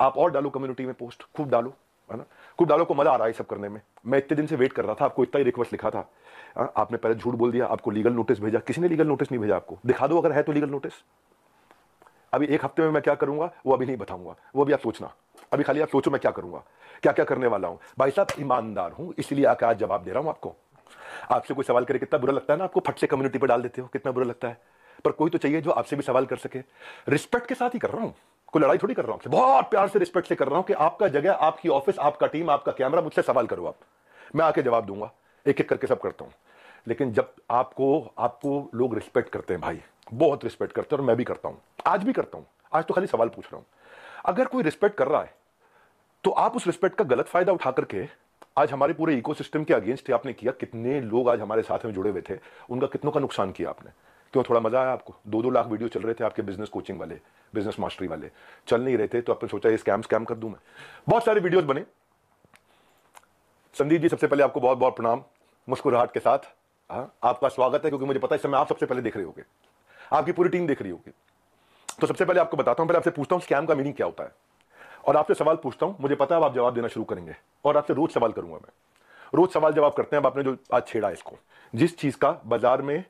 आप और डालो कम्युनिटी में पोस्ट खूब डालो है ना खूब डालो को मज़ा आ रहा है सब करने में मैं इतने दिन से वेट कर रहा था आपको इतना ही रिक्वेस्ट लिखा था हाँ, आपने पहले झूठ बोल दिया आपको लीगल नोटिस भेजा किसी ने लीगल नोटिस नहीं भेजा आपको दिखा दो अगर है तो लीगल नोटिस अभी एक हफ्ते में मैं क्या करूंगा वो अभी नहीं बताऊंगा वो भी आप सोचना अभी खाली आप सोचो मैं क्या करूंगा क्या क्या करने वाला हूँ भाई साहब ईमानदार हूँ इसलिए आकर आज जवाब दे रहा हूँ आपको आपसे कोई सवाल करे कितना बुरा लगता है ना आपको फट से कम्युनिटी पर डाल देते हो कितना बुरा लगता है पर कोई तो चाहिए जो आपसे भी सवाल कर सके रिस्पेक्ट के साथ ही कर रहा हूँ कोई लड़ाई थोड़ी कर रहा हूं बहुत प्यार से रिस्पेक्ट से कर रहा हूं कि आपका जगह आपकी ऑफिस आपका टीम आपका कैमरा मुझसे सवाल करो आप मैं आके जवाब दूंगा एक एक करके सब करता हूं लेकिन जब आपको आपको लोग रिस्पेक्ट करते हैं भाई बहुत रिस्पेक्ट करते हैं और मैं भी करता हूँ आज भी करता हूँ आज तो खाली सवाल पूछ रहा हूं अगर कोई रिस्पेक्ट कर रहा है तो आप उस रिस्पेक्ट का गलत फायदा उठा करके आज हमारे पूरे इकोसिस्टम के अगेंस्ट आपने किया कितने लोग आज हमारे साथ में जुड़े हुए थे उनका कितनों का नुकसान किया आपने क्यों थोड़ा मजा आया आपको दो दो लाख वीडियो चल रहे थे आपके बिजनेस कोचिंग वाले बिजनेस मास्टरी वाले चल नहीं रहे थे तो आपने सोचा ये स्कैम स्कैम कर दूं मैं बहुत सारे वीडियोज बने संदीप जी सबसे पहले आपको बहुत बहुत प्रणाम मुस्कुराहट के साथ हाँ आपका स्वागत है क्योंकि मुझे पता है इस समय आप सबसे पहले देख रहे होगे आपकी पूरी टीम देख रही होगी तो सबसे पहले आपको बताता हूँ पहले आपसे पूछता हूँ स्कैम का मीनिंग क्या होता है और आपसे सवाल पूछता हूँ मुझे पता है आप जवाब देना शुरू करेंगे और आपसे रोज सवाल करूंगा मैं रोज सवाल जवाब करते हैं अब आपने जो आज छेड़ा इसको जिस चीज़ का बाजार में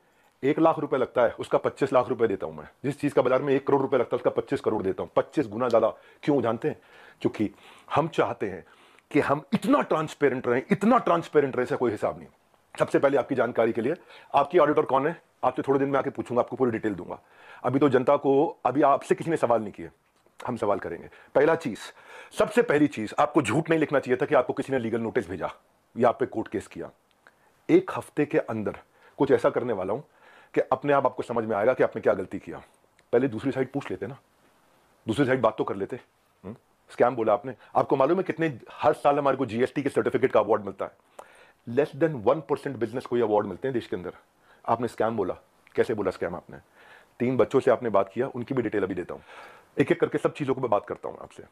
एक लाख रुपए लगता है उसका पच्चीस लाख रुपए देता हूं मैं जिस चीज का बाजार में एक करोड़ रुपए लगता है उसका पच्चीस करोड़ देता हूं पच्चीस गुना ज्यादा क्यों जानते हैं क्योंकि हम चाहते हैं कि हम इतना ट्रांसपेरेंट रहें इतना ट्रांसपेरेंट रहे कोई हिसाब नहीं सबसे पहले आपकी जानकारी के लिए आपकी ऑडिटर कौन है आपसे थोड़े दिन में आके पूछूंगा आपको पूरी डिटेल दूंगा अभी तो जनता को अभी आपसे किसी ने सवाल नहीं किए हम सवाल करेंगे पहला चीज सबसे पहली चीज आपको झूठ नहीं लिखना चाहिए था कि आपको किसी ने लीगल नोटिस भेजा या आप पे कोर्ट केस किया एक हफ्ते के अंदर कुछ ऐसा करने वाला हूं कि अपने आप आपको समझ में आएगा कि आपने क्या गलती किया पहले दूसरी साइड पूछ लेते ना दूसरी साइड बात तो कर लेते स्कैम हम्म? बोला आपने आपको मालूम है कितने हर साल हमारे को जीएसटी के सर्टिफिकेट का अवार्ड मिलता है less than one percent business को ये अवार्ड मिलते हैं देश के अंदर आपने स्कैम बोला कैसे बोला स्कैम आपने तीन बच्चों से आपने बात किया उनकी भी डिटेल अभी देता हूँ एक एक करके सब चीज़ों को मैं बात करता हूँ आपसे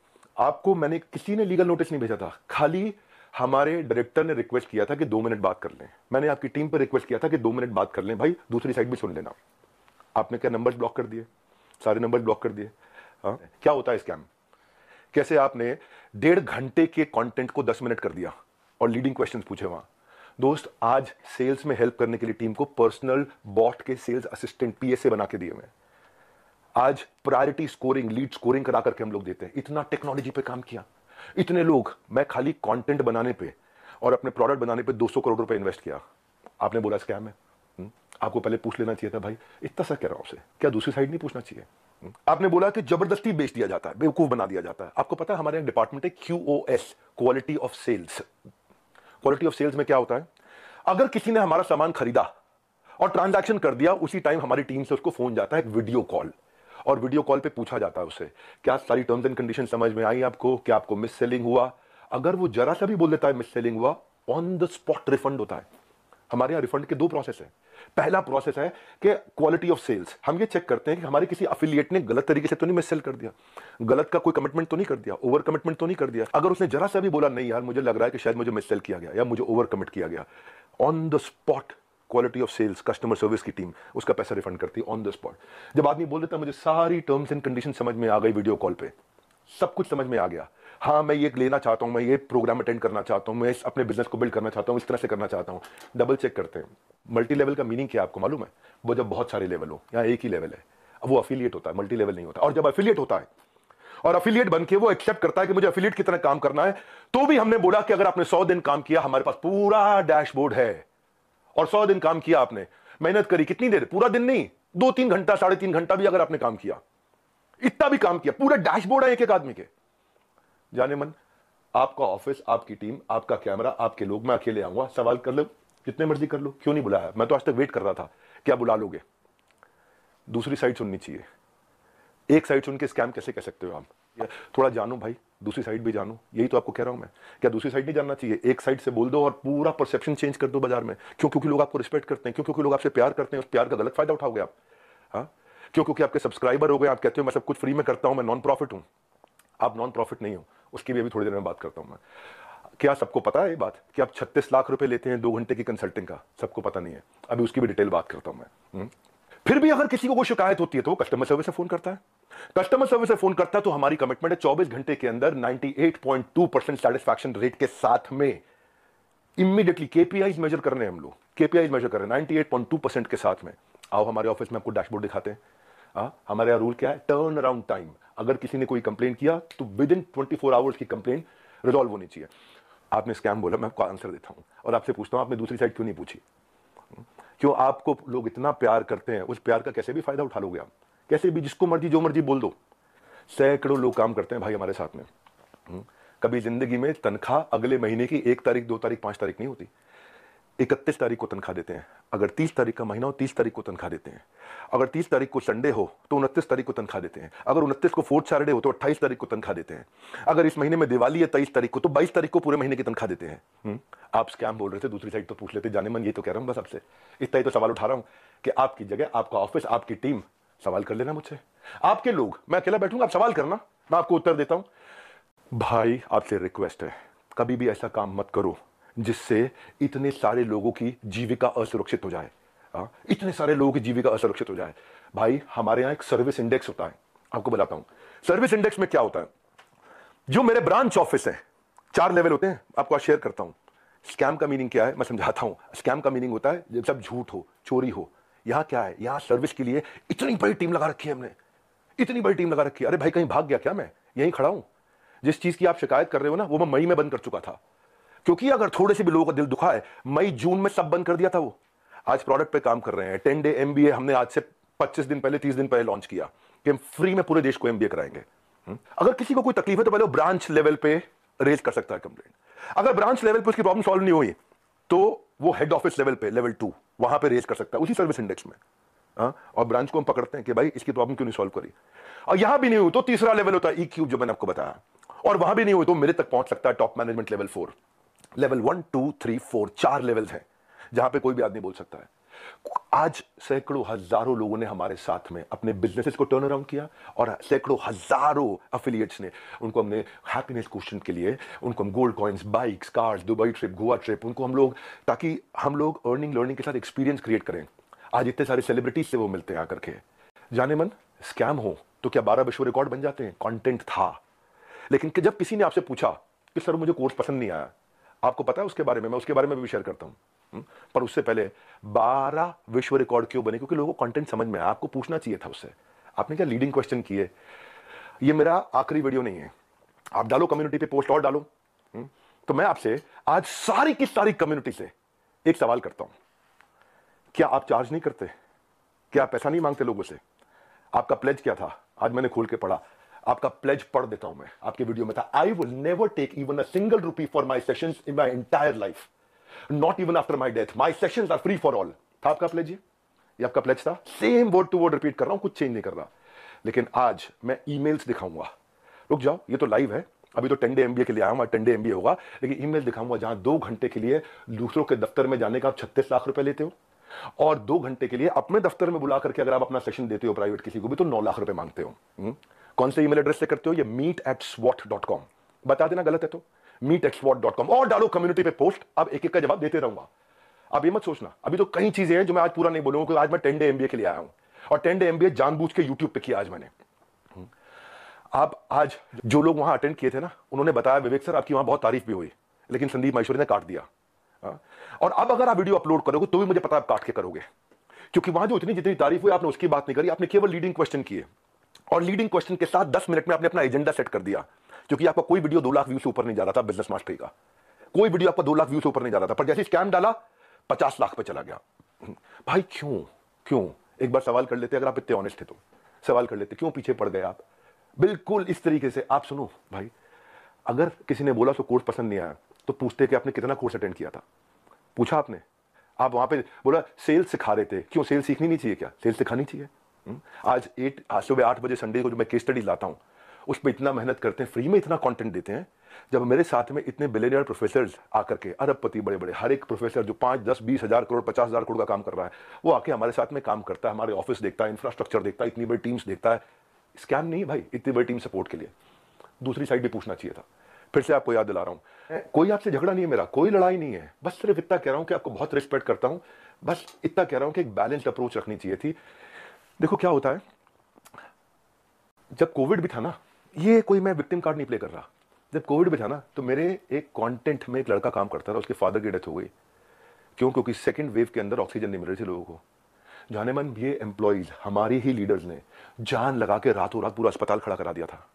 आपको मैंने किसी ने लीगल नोटिस नहीं भेजा था खाली हमारे डायरेक्टर ने रिक्वेस्ट किया था कि दो मिनट बात कर लें मैंने आपकी टीम पर रिक्वेस्ट किया था कि दो मिनट बात कर लें भाई दूसरी साइड भी सुन लेना आपने क्या नंबर ब्लॉक कर दिए सारे नंबर ब्लॉक कर दिए हाँ? क्या होता है स्कैम कैसे आपने डेढ़ घंटे के कंटेंट को दस मिनट कर दिया और लीडिंग क्वेश्चंस पूछे वहाँ दोस्त आज सेल्स में हेल्प करने के लिए टीम को पर्सनल बॉट के सेल्स असिस्टेंट पीएसए बना के दिए हुए आज प्रायोरिटी स्कोरिंग लीड स्कोरिंग करा करके हम लोग देते हैं इतना टेक्नोलॉजी पे काम किया इतने लोग मैं खाली कंटेंट बनाने पे और अपने प्रोडक्ट बनाने पे 200 करोड़ रुपए इन्वेस्ट किया आपने बोला स्कैम है हम्म? आपको पहले पूछ लेना चाहिए था भाई इतना सा कह रहा हूँ आपसे क्या दूसरी साइड नहीं पूछना चाहिए हम्म? आपने बोला कि जबरदस्ती बेच दिया जाता है बेवकूफ़ बना दिया जाता है आपको पता है हमारे यहाँ डिपार्टमेंट है Q quality of sales quality of sales में क्या होता है अगर किसी ने हमारा सामान खरीदा और ट्रांजैक्शन कर दिया उसी टाइम हमारी टीम से उसको फोन जाता है एक वीडियो कॉल और वीडियो कॉल पे पूछा जाता है उसे क्या सारी टर्म्स एंड कंडीशन समझ में आई आपको क्या आपको मिस सेलिंग हुआ अगर वो जरा सा भी बोल देता है मिस सेलिंग हुआ ऑन द स्पॉट रिफंड होता है हमारे यहाँ रिफंड के दो प्रोसेस है पहला प्रोसेस है कि क्वालिटी ऑफ सेल्स हम ये चेक करते हैं कि हमारे किसी अफिलियट ने गलत तरीके से तो नहीं मिस सेल कर दिया गलत का कोई कमिटमेंट तो नहीं कर दिया ओवर कमिटमेंट तो नहीं कर दिया अगर उसने जरा सा भी बोला नहीं यार मुझे लग रहा है कि शायद मुझे मिस सेल किया गया या मुझे ओवर कमिट किया गया on the spot quality of sales customer service की टीम उसका पैसा रिफंड करती है ऑन द स्पॉट जब आदमी बोल देता है मुझे सारी टर्म्स एंड कंडीशन समझ में आ गई वीडियो कॉल पे सब कुछ समझ में आ गया हाँ मैं ये लेना चाहता हूँ मैं ये प्रोग्राम अटेंड करना चाहता हूँ मैं इस अपने बिजनेस को बिल्ड करना चाहता हूँ इस तरह से करना चाहता हूँ डबल चेक करते हैं मल्टी लेवल का मीनिंग क्या आपको मालूम है वो जब बहुत सारे लेवल हो यहाँ एक ही लेवल है अब वो अफिलियट होता है मल्टी लेवल नहीं होता और जब अफिलियट होता है और अफिलियट बन के वो एक्सेप्ट करता है कि मुझे अफिलियट की तरह काम करना है तो भी हमने बोला कि अगर आपने सौ दिन काम किया हमारे पास पूरा डैशबोर्ड है और सौ दिन काम किया आपने मेहनत करी कितनी देर पूरा दिन नहीं दो तीन घंटा साढ़े तीन घंटा भी अगर आपने काम किया इतना भी काम किया पूरा डैशबोर्ड है एक एक आदमी के जाने मन आपका ऑफिस आपकी टीम आपका कैमरा आपके लोग मैं अकेले आऊंगा सवाल कर लो जितने मर्जी कर लो क्यों नहीं बुलाया मैं तो आज तक वेट कर रहा था क्या बुला लोगे दूसरी साइड सुननी चाहिए एक साइड सुन के स्कैम कैसे कह सकते हो आप थोड़ा जानो भाई दूसरी साइड भी जानो यही तो आपको कह रहा हूं मैं क्या दूसरी साइड नहीं जानना चाहिए एक साइड से बोल दो और पूरा परसेप्शन चेंज कर दो बाजार में क्यों क्योंकि लोग आपको रिस्पेक्ट करते हैं क्यों क्योंकि लोग आपसे प्यार करते हैं उस प्यार का गलत फायदा उठाओगे आप हाँ क्यों क्योंकि आपके सब्सक्राइबर हो गए आप कहते हो मैं सब कुछ फ्री में करता हूं मैं नॉन प्रॉफिट हूं आप नॉन प्रॉफिट नहीं हो उसकी भी अभी थोड़ी देर में बात करता हूं मैं क्या सबको पता है ये बात कि आप छत्तीस लाख रुपए लेते हैं दो घंटे की कंसल्टिंग का सबको पता नहीं है अभी उसकी भी डिटेल बात करता हूं मैं हम्म? फिर भी अगर किसी को कोई शिकायत होती है तो वो कस्टमर सर्विस से फोन करता है कस्टमर सर्विस से फोन करता है तो हमारी कमिटमेंट है चौबीस घंटे के अंदर 98.2 परसेंट सेटिस्फैक्शन रेट के साथ में इमीडिएटली केपीआई मेजर कर रहे हैं हम लोग केपीआई मेजर कर रहे हैं 98.2 परसेंट के साथ में आओ हमारे ऑफिस में आपको डैशबोर्ड दिखाते हैं आ, हमारे यहाँ रूल क्या है टर्न अराउंड टाइम अगर किसी ने कोई कंप्लेन किया तो विद इन ट्वेंटी आवर्स की कंप्लेन रिजॉल्व होनी चाहिए आपने स्कैम बोला मैं आपको आंसर देता हूँ और आपसे पूछता हूँ आपने दूसरी साइड क्यों नहीं पूछी क्यों आपको लोग इतना प्यार करते हैं उस प्यार का कैसे भी फायदा उठा लोगे आप कैसे भी जिसको मर्जी जो मर्जी बोल दो सैकड़ों लोग काम करते हैं भाई हमारे साथ में हम्म। कभी जिंदगी में तनख्वाह अगले महीने की एक तारीख दो तारीख पांच तारीख नहीं होती इकतीस तारीख को तनख्वाह देते हैं अगर तीस तारीख का महीना हो तीस तारीख को तनख्वाह देते हैं अगर तीस तारीख को संडे हो तो उनतीस तारीख को तनख्वाह देते हैं अगर उनतीस को फोर्थ सैटरडे हो तो अट्ठाईस तारीख को तनख्वाह देते हैं अगर इस महीने में दिवाली है तेईस तारीख को तो बाईस तारीख को पूरे महीने की तनख्वाह देते हैं हम्म। आप स्कैम बोल रहे थे दूसरी साइड तो पूछ लेते जाने मन ये तो कह रहा हूँ बस आपसे इतना ही तो सवाल उठा रहा हूँ कि आपकी जगह आपका ऑफिस आपकी टीम सवाल कर लेना मुझसे आपके लोग मैं अकेला बैठूंगा आप सवाल करना मैं आपको उत्तर देता हूं भाई आपसे रिक्वेस्ट है कभी भी ऐसा काम मत करो जिससे इतने सारे लोगों की जीविका असुरक्षित हो जाए आ, हाँ, इतने सारे लोगों की जीविका असुरक्षित हो जाए भाई हमारे यहां एक सर्विस इंडेक्स होता है आपको बताता हूं सर्विस इंडेक्स में क्या होता है जो मेरे ब्रांच ऑफिस है चार लेवल होते हैं आपको शेयर करता हूं स्कैम का मीनिंग क्या है मैं समझाता हूं स्कैम का मीनिंग होता है जब सब झूठ हो चोरी हो यहाँ क्या है यहाँ सर्विस के लिए इतनी बड़ी टीम लगा रखी है हमने इतनी बड़ी टीम लगा रखी है अरे भाई कहीं भाग गया क्या मैं यहीं खड़ा हूँ जिस चीज़ की आप शिकायत कर रहे हो ना वो मैं मई में बंद कर चुका था क्योंकि अगर थोड़े से भी लोगों का दिल दुखा है मई जून में सब बंद कर दिया था वो आज प्रोडक्ट पे काम कर रहे हैं टेन डे एम हमने आज से पच्चीस दिन पहले तीस दिन पहले लॉन्च किया कि हम फ्री में पूरे देश को एम कराएंगे हम्म? अगर किसी को कोई तकलीफ है तो पहले वो ब्रांच लेवल पे रेज कर सकता है कंप्लेन अगर ब्रांच लेवल पे उसकी प्रॉब्लम सॉल्व नहीं हुई तो वो हेड ऑफिस लेवल पे लेवल टू वहां पे रेज कर सकता है उसी सर्विस इंडेक्स में आ? हाँ, और ब्रांच को हम पकड़ते हैं कि भाई इसकी प्रॉब्लम क्यों नहीं सॉल्व करी और यहां भी नहीं हुई तो तीसरा लेवल होता है ई e जो मैंने आपको बताया और वहां भी नहीं हुई तो मेरे तक पहुंच सकता है top management level four level one two three four चार लेवल्स हैं जहां पे कोई भी आदमी बोल सकता है आज सैकड़ों हजारों लोगों ने हमारे साथ में अपने बिजनेसेस को टर्न अराउंड किया और सैकड़ों हजारों अफिलियट्स ने उनको हमने हैप्पीनेस क्वेश्चन के लिए उनको हम gold coins bikes cars Dubai trip Goa trip उनको हम लोग ताकि हम लोग अर्निंग लर्निंग के साथ एक्सपीरियंस क्रिएट करें आज इतने सारे सेलिब्रिटीज से वो मिलते हैं आकर के जाने मन स्कैम हो तो क्या बारह विश्व रिकॉर्ड बन जाते हैं कॉन्टेंट था लेकिन जब किसी ने आपसे पूछा कि सर मुझे कोर्स पसंद नहीं आया आपको पता है उसके बारे में मैं उसके बारे में भी शेयर करता हूँ पर उससे पहले बारह विश्व रिकॉर्ड क्यों बने क्योंकि लोगों को कंटेंट समझ में आया आपको पूछना चाहिए था उससे आपने क्या लीडिंग क्वेश्चन किए ये मेरा आखिरी वीडियो नहीं है आप डालो कम्युनिटी पे पोस्ट और डालो हम्म। तो मैं आपसे आज सारी की सारी कम्युनिटी से एक सवाल करता हूं क्या आप चार्ज नहीं करते क्या आप पैसा नहीं मांगते लोगों से आपका प्लेज क्या था आज मैंने खोल के पढ़ा आपका प्लेज पढ़ देता हूं मैं आपके वीडियो में था I will never take even a single rupee for my session in my entire life not even after my death my session are free for all था आपका प्लेज ये आपका प्लेज था same word to word repeat कर रहा हूं कुछ change नहीं कर रहा लेकिन आज मैं ईमेल्स दिखाऊंगा रुक जाओ ये तो लाइव है अभी तो टेन डे एमबीए के लिए आया हूं टेन डे एमबीए होगा लेकिन ईमेल दिखाऊंगा जहां दो घंटे के लिए दूसरों के दफ्तर में जाने का आप छत्तीस लाख रुपए लेते हो और दो घंटे के लिए अपने दफ्तर में बुला करके अगर आप अपना सेशन देते हो प्राइवेट किसी को भी तो नौ लाख रुपए मांगते हो कौन से ईमेल एड्रेस से करते हो ये meet at swot dot com बता देना गलत है तो मीट एक्सपोर्ट डॉट कॉम और डालो कम्युनिटी पे पोस्ट अब एक एक का जवाब देते रहूंगा अब ये मत सोचना अभी तो कई चीजें हैं जो मैं आज पूरा नहीं बोलूंगा क्योंकि आज मैं टेन डे एमबीए के लिए आया हूं और टेन डे एमबीए जानबूझ के यूट्यूब पे किया आज मैंने आप हम्म। आज जो लोग वहां अटेंड किए थे ना उन्होंने बताया विवेक सर आपकी वहां बहुत तारीफ भी हुई लेकिन संदीप महेश्वरी ने काट दिया हाँ। और अब अगर आप वीडियो अपलोड करोगे तो भी मुझे पता आप काट के करोगे क्योंकि वहां जो इतनी जितनी तारीफ हुई आपने उसकी बात नहीं करी आपने केवल लीडिंग क्वेश्चन किए और लीडिंग क्वेश्चन के साथ दस मिनट में आपने अपना एजेंडा सेट कर दिया क्योंकि आपका कोई वीडियो दो लाख व्यू से ऊपर नहीं जा रहा था बिजनेस मास्टरी का कोई वीडियो आपका दो लाख व्यू से ऊपर नहीं जा रहा था पर जैसे स्कैम डाला पचास लाख पे चला गया भाई क्यों क्यों एक बार सवाल कर लेते अगर आप इतने ऑनेस्ट थे तो सवाल कर लेते क्यों पीछे पड़ गए आप बिल्कुल इस तरीके से आप सुनो भाई अगर किसी ने बोला तो कोर्स पसंद नहीं आया तो पूछते कि आपने कितना कोर्स अटेंड किया था पूछा आपने आप वहां पे बोला सेल सिखा रहे थे क्यों सेल सीखनी नहीं चाहिए क्या सेल सिखानी चाहिए हम्म? आज एट आज सुबह आठ बजे संडे को जो मैं केस स्टडी लाता हूँ उस पर इतना मेहनत करते हैं फ्री में इतना कंटेंट देते हैं जब मेरे साथ में इतने बिलेनियर प्रोफेसर आकर के अरबपति बड़े बड़े हर एक प्रोफेसर जो पाँच दस बीस हज़ार करोड़ पचास हज़ार करोड़ का काम कर रहा है वो आके हमारे साथ में काम करता है हमारे ऑफिस देखता है इंफ्रास्ट्रक्चर देखता है इतनी बड़ी टीम्स देखता है स्कैम नहीं भाई इतनी बड़ी टीम सपोर्ट के लिए दूसरी साइड भी पूछना चाहिए था फिर से आपको याद दिला रहा हूँ कोई आपसे झगड़ा नहीं है मेरा कोई लड़ाई नहीं है बस सिर्फ इतना कह रहा हूँ कि आपको बहुत रिस्पेक्ट करता हूँ बस इतना कह रहा हूँ कि एक बैलेंस्ड अप्रोच रखनी चाहिए थी देखो क्या होता है जब कोविड भी था ना ये कोई मैं विक्टिम कार्ड नहीं प्ले कर रहा जब कोविड में था ना तो मेरे एक कॉन्टेंट में एक लड़का काम करता था उसके फादर की डेथ हो गई क्यों क्योंकि सेकेंड वेव के अंदर ऑक्सीजन नहीं मिल रही थी लोगों को जाने मन ये एम्प्लॉयज़ हमारे ही लीडर्स ने जान लगा के रातों रात पूरा अस्पताल खड़ा करा दिया था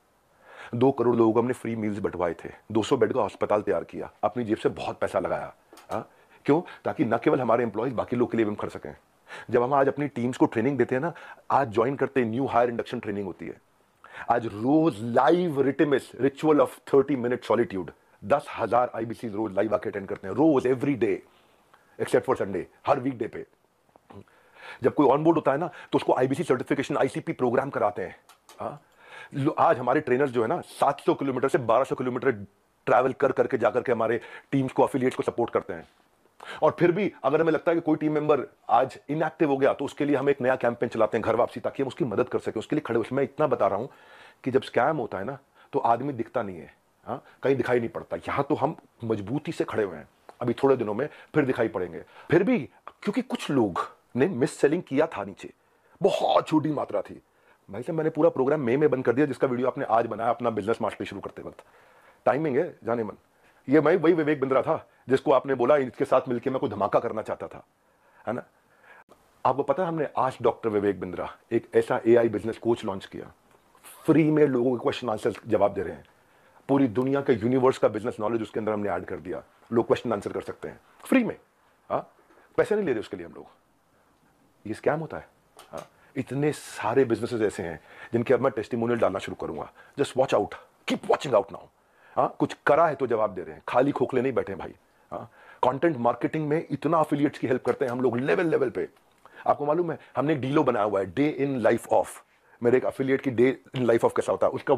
दो करोड़ लोगों को हमने फ्री मील्स बंटवाए थे 200 बेड का अस्पताल तैयार किया अपनी जेब से बहुत पैसा लगाया आ? हाँ? क्यों ताकि न केवल हमारे एम्प्लॉयज़ बाकी लोग के लिए भी हम खड़ सकें जब हम आज अपनी टीम्स को ट्रेनिंग देते हैं ना आज ज्वाइन करते न्यू हायर इंडक्शन ट्रेनिंग होती है आज रोज लाइव रिटिमिस ritual of thirty minute solitude दस हजार आईबीसी रोज लाइव आके अटेंड करते हैं रोज every day except for Sunday हर वीक डे पे जब कोई ऑनबोर्ड होता है ना तो उसको आईबीसी सर्टिफिकेशन आईसीपी प्रोग्राम कराते हैं हाँ? आज हमारे ट्रेनर जो है ना 700 किलोमीटर से 1200 किलोमीटर ट्रैवल कर करके जाकर के हमारे टीम्स को अफिलियट्स को सपोर्ट करते हैं और फिर भी अगर हमें लगता है कि कोई टीम मेंबर आज इनएक्टिव हो गया तो उसके लिए हम एक नया कैंपेन चलाते हैं घर वापसी ताकि हम उसकी मदद कर सकें उसके लिए खड़े मैं इतना बता रहा हूं कि जब स्कैम होता है ना तो आदमी दिखता नहीं है हाँ कहीं दिखाई नहीं पड़ता यहां तो हम मजबूती से खड़े हुए हैं अभी थोड़े दिनों में फिर दिखाई पड़ेंगे फिर भी क्योंकि कुछ लोग ने मिस सेलिंग किया था नीचे बहुत छोटी मात्रा थी भाई साहब मैंने पूरा प्रोग्राम मई में, में बंद कर दिया जिसका वीडियो आपने आज बनाया अपना बिजनेस मास्टर शुरू करते वक्त टाइमिंग है जाने मन ये मैं वही विवेक बिंद्रा था जिसको आपने बोला इसके साथ मिलकर मैं कोई धमाका करना चाहता था है ना आपको पता है हमने आज डॉक्टर विवेक बिंद्रा एक ऐसा ए बिजनेस कोच लॉन्च किया फ्री में लोगों के क्वेश्चन आंसर जवाब दे रहे हैं पूरी दुनिया के यूनिवर्स का बिजनेस नॉलेज उसके अंदर हमने ऐड कर दिया लोग क्वेश्चन आंसर कर सकते हैं फ्री में हाँ पैसे नहीं ले रहे उसके लिए हम लोग ये स्कैम होता है हाँ इतने सारे बिजनेसेस ऐसे हैं जिनके अब मैं टेस्टिमोनियल डालना शुरू करूंगा just watch out keep watching out now हाँ कुछ करा है तो जवाब दे रहे हैं खाली खोखले नहीं बैठे भाई कंटेंट हाँ, मार्केटिंग में इतना अफिलियट्स की हेल्प करते हैं हम लोग लेवल लेवल पे आपको मालूम है हमने एक डीलो बनाया हुआ है डे इन लाइफ ऑफ मेरे एक अफिलियट की डे इन लाइफ ऑफ कैसा होता है उसका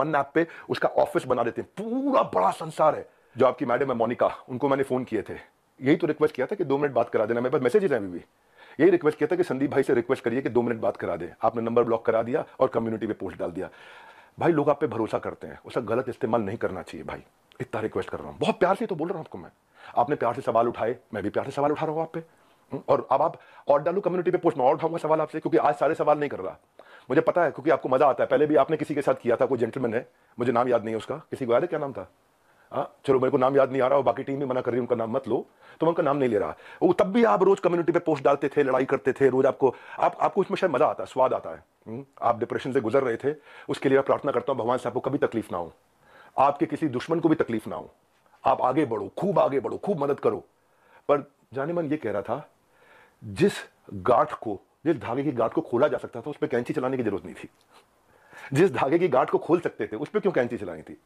वन ऐप पे उसका ऑफिस बना देते हैं पूरा बड़ा संसार है जो आपकी मैडम है मोनिका उनको मैंने फ़ोन किए थे यही तो रिक्वेस्ट किया था कि दो मिनट बात करा देना मेरे पास मैसेजेज हैं अभी भी यही रिक्वेस्ट किया था कि संदीप भाई से रिक्वेस्ट करिए कि दो मिनट बात करा दे आपने नंबर ब्लॉक करा दिया और कम्युनिटी पे पोस्ट डाल दिया भाई लोग आप पे भरोसा करते हैं उसका गलत इस्तेमाल नहीं करना चाहिए भाई इतना रिक्वेस्ट कर रहा हूँ बहुत प्यार से तो बोल रहा हूँ आपको मैं आपने प्यार से सवाल उठाए मैं भी प्यार से सवाल उठा रहा हूँ आप पे हम्म, और अब आप और डालू कम्युनिटी पे पोस्ट में और उठाऊंगा सवाल आपसे क्योंकि आज सारे सवाल नहीं कर रहा मुझे पता है क्योंकि आपको मजा आता है पहले भी आपने किसी के साथ किया था कोई जेंटलमैन है मुझे नाम याद नहीं है उसका किसी को याद है क्या नाम था हाँ, चलो मेरे को नाम याद नहीं आ रहा और बाकी टीम भी मना कर रही उनका नाम मत लो तो मैं उनका नाम नहीं ले रहा वो तब भी आप रोज कम्युनिटी पे पोस्ट डालते थे लड़ाई करते थे रोज आपको आप आपको उसमें शायद मजा आता है स्वाद आता है हम्म, आप डिप्रेशन से गुजर रहे थे उसके लिए मैं प्रार्थना करता हूँ भगवान से आपको कभी तकलीफ ना हो आपके किसी दुश्मन को भी तकलीफ ना हो आप आगे बढ़ो खूब आगे बढ़ो खूब मदद करो पर जाने मन ये कह रहा था जिस गांठ को जिस धागे की गांठ को खोला जा सकता था उस पर कैंची चलाने की जरूरत नहीं थी जिस धागे की गांठ को खोल सकते थे उस पर क्यों कैंची चलानी थी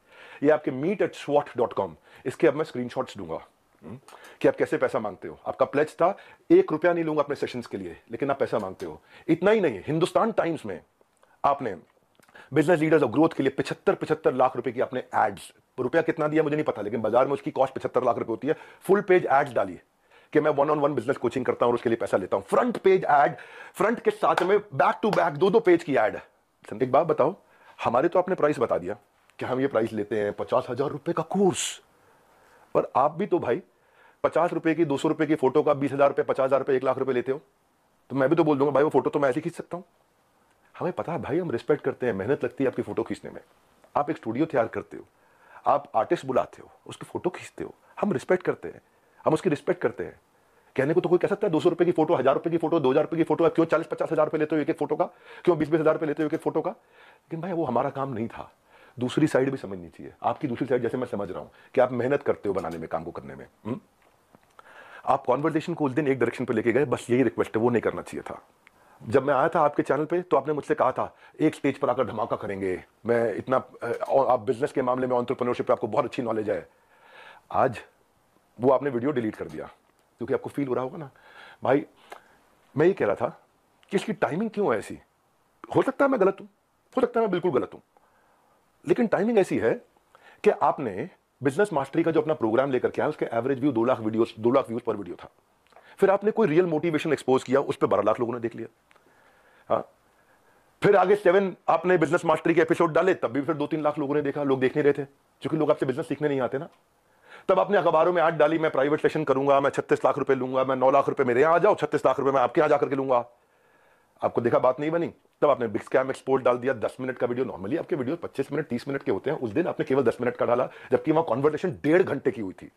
ये आपके meet at swat dot com इसके अब मैं स्क्रीन दूंगा हम्म, कि आप कैसे पैसा मांगते हो आपका प्लेज था एक रुपया नहीं लूंगा अपने सेशंस के लिए लेकिन आप पैसा मांगते हो इतना ही नहीं हिंदुस्तान टाइम्स में आपने बिजनेस लीडर्स ऑफ ग्रोथ के लिए पिछहत्तर पिछहत्तर लाख रुपए की आपने एड्स रुपया कितना दिया मुझे नहीं पता लेकिन बाजार में उसकी कॉस्ट पचहत्तर लाख रुपए होती है फुल पेज एड डालिए कि मैं one on one business coaching करता हूं और उसके लिए पैसा लेता हूं फ्रंट पेज एड फ्रंट के साथ में बैक टू बैक दो दो पेज की एड संदीप बाब बताओ हमारे तो आपने प्राइस बता दिया कि हम ये प्राइस लेते हैं पचास हजार रुपए का कोर्स पर आप भी तो भाई पचास रुपये की दो सौ रुपए की फोटो का बीस हजार रुपए पचास हजार रुपए एक लाख रुपए लेते हो तो मैं भी तो बोल दूंगा भाई वो फोटो तो मैं ऐसे खींच सकता हूँ हमें पता है भाई हम रिस्पेक्ट करते हैं मेहनत लगती है आपकी फोटो खींचने में आप एक स्टूडियो तैयार करते हो आप आर्टिस्ट बुलाते हो उसकी फोटो खींचते हो हम रिस्पेक्ट करते हैं हम उसकी रिस्पेक्ट करते हैं कहने को तो कोई कह सकता है दो सौ रुपए की फोटो हज़ार रुपए की फोटो दो हज़ार रुपए की फोटो क्यों चालीस पचास हज़ार रुपए लेते हो एक एक फोटो का क्यों बीस बीस हज़ार रुपए लेते हो एक एक फोटो का लेकिन भाई वो हमारा काम नहीं था दूसरी साइड भी समझनी चाहिए आपकी दूसरी साइड जैसे मैं समझ रहा हूँ कि आप मेहनत करते हो बनाने में काम को करने में हुँ? हम्म? आप कॉन्वर्जेशन को उस दिन एक डायरेक्शन पर लेके गए बस यही रिक्वेस्ट है वो नहीं करना चाहिए था जब मैं आया था आपके चैनल पे तो आपने मुझसे कहा था एक स्टेज पर आकर धमाका करेंगे मैं इतना आप बिजनेस के मामले में ऑन्टरप्रनोरशिप पर आपको बहुत अच्छी नॉलेज है आज वो आपने वीडियो डिलीट कर दिया क्योंकि आपको फील हो रहा होगा ना भाई मैं ये कह रहा था कि इसकी टाइमिंग क्यों है ऐसी हो सकता है मैं गलत हूँ हो सकता है मैं बिल्कुल गलत हूँ लेकिन टाइमिंग ऐसी है कि आपने बिजनेस मास्टरी का जो अपना प्रोग्राम लेकर के आया उसके एवरेज व्यू दो लाख वीडियो दो लाख व्यूज पर वीडियो था फिर आपने कोई रियल मोटिवेशन एक्सपोज किया उस पर बारह लाख लोगों ने देख लिया हाँ फिर आगे सेवन आपने बिजनेस मास्टरी के एपिसोड डाले तब भी फिर दो तीन लाख लोगों ने देखा लोग देख नहीं रहे थे क्योंकि लोग आपसे बिजनेस सीखने नहीं आते ना तब आपने अखबारों में आज डाली मैं प्राइवेट सेशन करूंगा मैं छत्तीस लाख रुपए लूंगा मैं नौ लाख रुपए मेरे यहाँ आ जाओ छत्तीस लाख रुपए मैं आपके यहाँ जाकर के लूंगा आपको देखा बात नहीं बनी तब आपने बिग स्कैम एक्सपोर्ट डाल दिया दस मिनट का वीडियो नॉर्मली आपके वीडियो पच्चीस मिनट तीस मिनट के होते हैं उस दिन आपने केवल दस मिनट का डाला जबकि वहां कॉन्वर्सेशन डेढ़ घंटे की हुई थी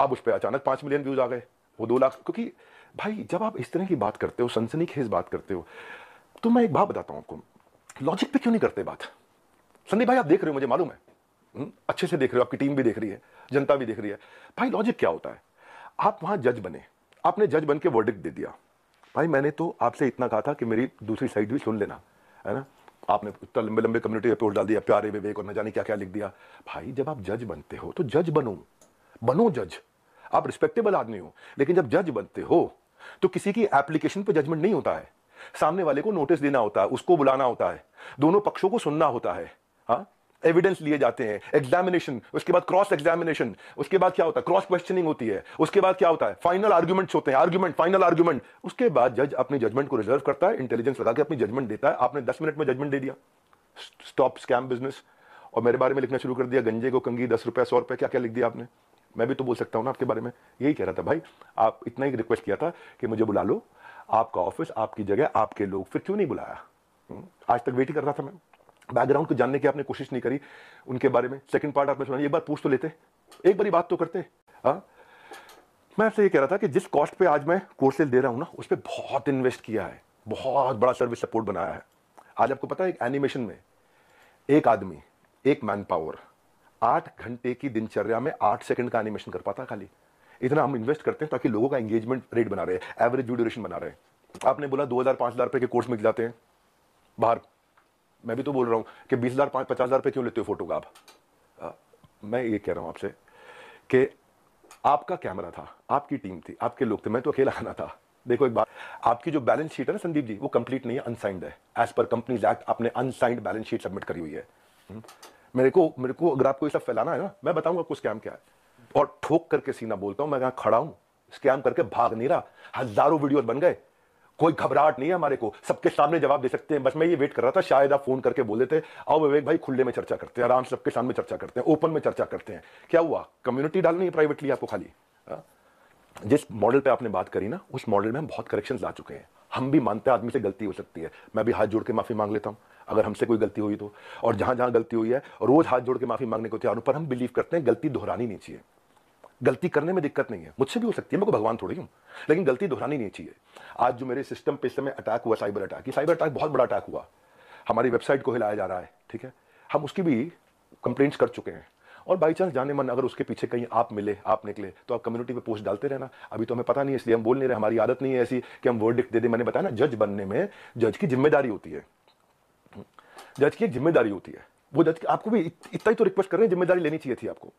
अब उस पर अचानक पांच मिलियन व्यूज़ आ गए वो दो लाख क्योंकि भाई जब आप इस तरह की बात करते हो सनसनी खेज बात करते हो तो मैं एक बात बताता हूँ आपको लॉजिक पे क्यों नहीं करते बात संदीप भाई आप देख रहे हो मुझे मालूम है हम्म, अच्छे से देख रहे हो आपकी टीम भी देख रही है जनता भी देख रही है भाई लॉजिक क्या होता है आप वहाँ जज बने आपने जज बन के वर्डिक दे दिया भाई मैंने तो आपसे इतना कहा था कि मेरी दूसरी साइड भी सुन लेना है ना आपने इतना लंबे लंबे कम्युनिटी रिपोर्ट डाल दिया प्यारे विवेक और न जाने क्या क्या लिख दिया भाई जब आप जज बनते हो तो जज बनो बनो जज आप रिस्पेक्टेबल आदमी हो लेकिन जब जज बनते हो तो किसी की एप्लीकेशन पर जजमेंट नहीं होता है सामने वाले को नोटिस देना होता है उसको बुलाना होता है दोनों पक्षों को सुनना होता है हाँ एविडेंस लिए जाते हैं एग्जामिनेशन उसके बाद क्रॉस एग्जामिनेशन उसके बाद क्या होता है क्रॉस क्वेश्चनिंग होती है उसके बाद क्या होता है फाइनल आर्ग्यूमेंट्स होते हैं आर्ग्यूमेंट फाइनल आर्ग्यूमेंट उसके बाद जज अपने जजमेंट को रिजर्व करता है इंटेलिजेंस लगा के अपनी जजमेंट देता है आपने दस मिनट में जजमेंट दे दिया स्टॉप स्कैम बिजनेस और मेरे बारे में लिखना शुरू कर दिया गंजे को कंगी दस रुपए सौ रुपए क्या क्या लिख दिया आपने मैं भी तो बोल सकता हूँ ना आपके बारे में यही कह रहा था भाई आप इतना ही रिक्वेस्ट किया था कि मुझे बुला लो आपका ऑफिस आपकी जगह आपके लोग फिर क्यों नहीं बुलाया हम्म। आज तक वेट ही कर रहा था मैं बैकग्राउंड को जानने की आपने कोशिश नहीं करी उनके बारे में सेकंड पार्ट आपने सुना एक बार पूछ तो लेते एक बारी बात तो करते हाँ मैं आपसे ये कह रहा था कि जिस कॉस्ट पे आज मैं कोर्सेज दे रहा हूँ ना उस पर बहुत इन्वेस्ट किया है बहुत बड़ा सर्विस सपोर्ट बनाया है आज आपको पता है एक एनिमेशन में एक आदमी एक मैन पावर आठ घंटे की दिनचर्या में आठ सेकंड का एनिमेशन कर पाता खाली इतना हम इन्वेस्ट करते हैं ताकि लोगों का एंगेजमेंट रेट बना रहे एवरेज व्यू ड्यूरेशन बना रहे आपने बोला दो हज़ार पांच हज़ार रुपए के कोर्स मिल जाते हैं बाहर मैं भी तो बोल रहा हूं कि बीस हज़ार पचास हज़ार रुपए क्यों लेते हो फोटो का आप मैं ये कह रहा हूं आपसे कि आपका कैमरा था आपकी टीम थी आपके लोग थे मैं तो अकेला आना था देखो एक बात आपकी जो बैलेंस शीट है ना संदीप जी वो कंप्लीट नहीं है अनसाइंड है एज पर कंपनीज एक्ट आपने अनसाइंड बैलेंस शीट सबमिट करी हुई है हम्म। मेरे को मेरे को अगर आपको ये सब फैलाना है ना मैं बताऊंगा आपको स्कैम क्या है और ठोक करके सीना बोलता हूँ मैं यहाँ खड़ा हूँ स्कैम करके भाग नहीं रहा हजारों वीडियोस बन गए कोई घबराहट नहीं है हमारे को सबके सामने जवाब दे सकते हैं बस मैं ये वेट कर रहा था शायद आप फोन करके बोले थे आओ विवेक भाई खुले में चर्चा करते हैं आराम से सबके सामने चर्चा करते हैं ओपन में चर्चा करते हैं क्या हुआ कम्युनिटी डालनी है प्राइवेटली आपको खाली हाँ? जिस मॉडल पे आपने बात करी ना उस मॉडल में हम बहुत करेक्शन ला चुके हैं हम भी मानते हैं आदमी से गलती हो सकती है मैं भी हाथ जोड़ के माफी मांग लेता हूँ अगर हमसे कोई गलती हुई तो और जहाँ जहाँ गलती हुई है रोज़ हाथ जोड़ के माफ़ी मांगने को तैयार पर हम बिलीव करते हैं गलती दोहरानी नहीं चाहिए गलती करने में दिक्कत नहीं है मुझसे भी हो सकती है मैं को भगवान थोड़ी हूँ लेकिन गलती दोहरानी नहीं चाहिए आज जो मेरे सिस्टम पे इस समय अटैक हुआ साइबर अटैक ये साइबर अटैक बहुत बड़ा अटैक हुआ हमारी वेबसाइट को हिलाया जा रहा है ठीक है हम उसकी भी कंप्लेंट्स कर चुके हैं और बाई चांस जाने मन अगर उसके पीछे कहीं आप मिले आप निकले तो आप कम्युनिटी पे पोस्ट डालते रहना अभी तो हमें पता नहीं इसलिए हम बोल नहीं रहे हमारी आदत नहीं है ऐसी कि हम वर्ड दे दें मैंने बताया ना जज बनने में जज की जिम्मेदारी होती है जज की जिम्मेदारी होती है वो जज आपको भी इतना ही तो रिक्वेस्ट कर रहे हैं जिम्मेदारी लेनी चाहिए थी आपको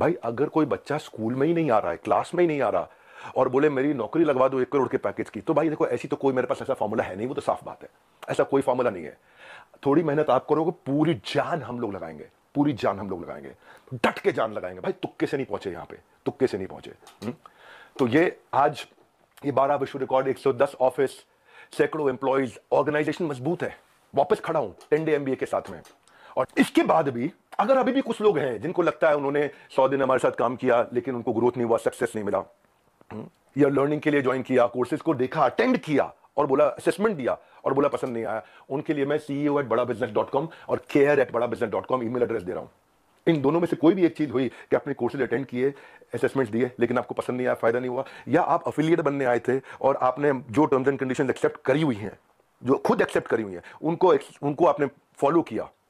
भाई अगर कोई बच्चा स्कूल में ही नहीं आ रहा है क्लास में ही नहीं आ रहा और बोले मेरी नौकरी लगवा दो एक करोड़ के पैकेज की तो भाई देखो ऐसी तो कोई मेरे पास ऐसा फॉर्मूला है नहीं वो तो साफ बात है ऐसा कोई फॉर्मूला नहीं है थोड़ी मेहनत आप करोगे पूरी जान हम लोग लगाएंगे पूरी जान हम लोग लगाएंगे डट के जान लगाएंगे भाई तुक्के से नहीं पहुंचे यहाँ पे तुक्के से नहीं पहुंचे हम्म। तो ये आज ये बारह विश्व रिकॉर्ड 110 ऑफिस सैकड़ों एम्प्लॉयज ऑर्गेनाइजेशन मजबूत है वापस खड़ा हूं टेन डे एमबीए के साथ में और इसके बाद भी अगर अभी भी कुछ लोग हैं जिनको लगता है उन्होंने सौ दिन हमारे साथ काम किया लेकिन उनको ग्रोथ नहीं हुआ सक्सेस नहीं मिला हम्म, या लर्निंग के लिए ज्वाइन किया कोर्सेज को देखा अटेंड किया और बोला असेसमेंट दिया और बोला पसंद नहीं आया उनके लिए मैं CEO at Bada business dot com और care at Bada business dot com e address दे रहा हूँ इन दोनों में से कोई भी एक चीज़ हुई कि आपने कोर्सेज अटेंड किए असेसमेंट्स दिए लेकिन आपको पसंद नहीं आया फायदा नहीं हुआ या आप अफिलियट बनने आए थे और आपने जो टर्म्स एंड कंडीशन एक्सेप्ट करी हुई हैं जो खुद एक्सेप्ट करी हुई है उनको उनको आपने फॉलो किया